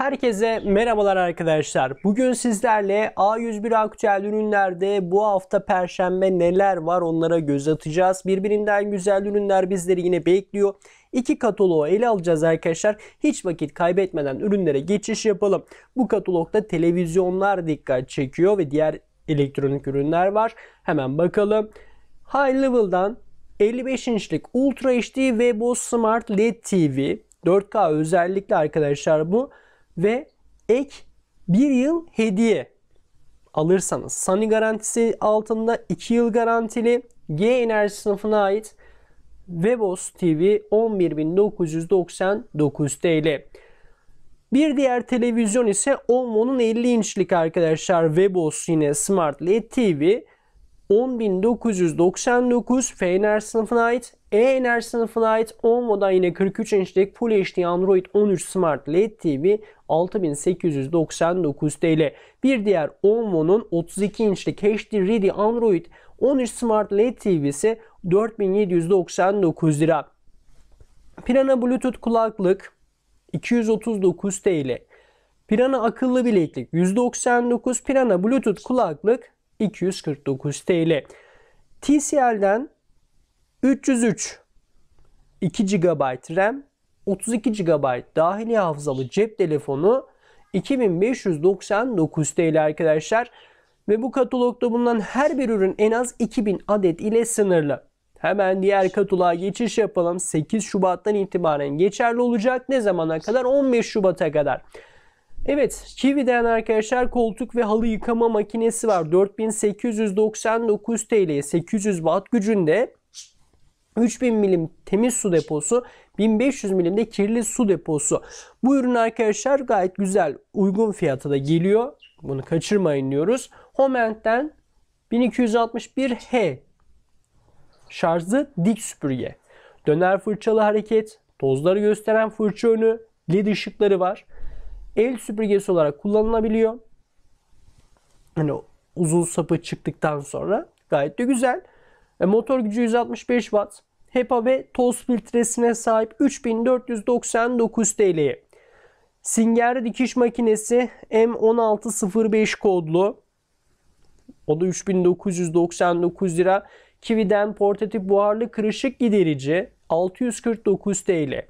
Herkese merhabalar arkadaşlar. Bugün sizlerle A101 aktüel ürünlerde bu hafta perşembe neler var onlara göz atacağız. Birbirinden güzel ürünler bizleri yine bekliyor. İki kataloğu ele alacağız arkadaşlar. Hiç vakit kaybetmeden ürünlere geçiş yapalım. Bu katalogda televizyonlar dikkat çekiyor ve diğer elektronik ürünler var. Hemen bakalım. High Level'dan 55 inçlik Ultra HD ve Webo Smart LED TV 4K özellikle arkadaşlar bu ve ek bir yıl hediye alırsanız Sunny garantisi altında 2 yıl garantili G enerji sınıfına ait Webos TV 11.999 TL. Bir diğer televizyon ise Onvo'nun 50 inçlik arkadaşlar Webos yine Smart LED TV. 10999 F enerji sınıfına ait, E enerji sınıfına ait 10 moda yine 43 inçlik Full HD Android 13 Smart LED TV 6899 TL. Bir diğer 10 Onvo'nun 32 inçlik HD Ready Android 13 Smart LED TV'si 4799 lira. Pirana Bluetooth kulaklık 239 TL. Pirana akıllı bileklik 199, Pirana Bluetooth kulaklık 249 TL. TCL'den 303 2 GB RAM 32 GB dahili hafızalı cep telefonu 2599 TL arkadaşlar. Ve bu katalogda bulunan her bir ürün en az 2000 adet ile sınırlı. Hemen diğer kataloğa geçiş yapalım. 8 Şubat'tan itibaren geçerli olacak. Ne zamana kadar? 15 Şubat'a kadar. Evet Kiwi'den arkadaşlar koltuk ve halı yıkama makinesi var. 4899 TL 800 watt gücünde 3000 milim temiz su deposu 1500 de kirli su deposu. Bu ürün arkadaşlar gayet güzel uygun fiyata da geliyor. Bunu kaçırmayın diyoruz. Homent'ten 1261H şarjlı dik süpürge. Döner fırçalı hareket, tozları gösteren fırça önü, led ışıkları var el süpürgesi olarak kullanılabiliyor. Hani uzun sapı çıktıktan sonra gayet de güzel. E, motor gücü 165 watt. HEPA ve toz filtresine sahip 3499 TL'ye. Singer dikiş makinesi M1605 kodlu. O da 3999 lira. Kividen portatif buharlı kırışık giderici 649 TL.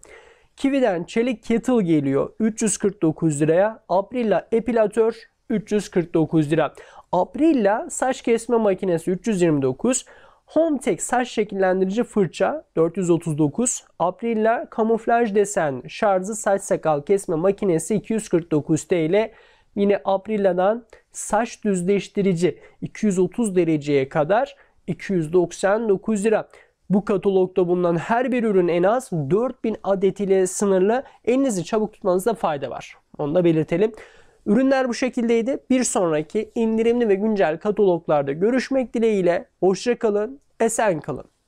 Kiwi'den çelik kettle geliyor 349 liraya. Aprilla epilatör 349 lira. Aprilla saç kesme makinesi 329. Hometech saç şekillendirici fırça 439. Aprilla kamuflaj desen şarjı saç sakal kesme makinesi 249 TL. Yine Aprilla'dan saç düzleştirici 230 dereceye kadar 299 lira. Bu katalogda bulunan her bir ürün en az 4000 adet ile sınırlı. Elinizi çabuk tutmanızda fayda var. Onu da belirtelim. Ürünler bu şekildeydi. Bir sonraki indirimli ve güncel kataloglarda görüşmek dileğiyle. Hoşçakalın, esen kalın.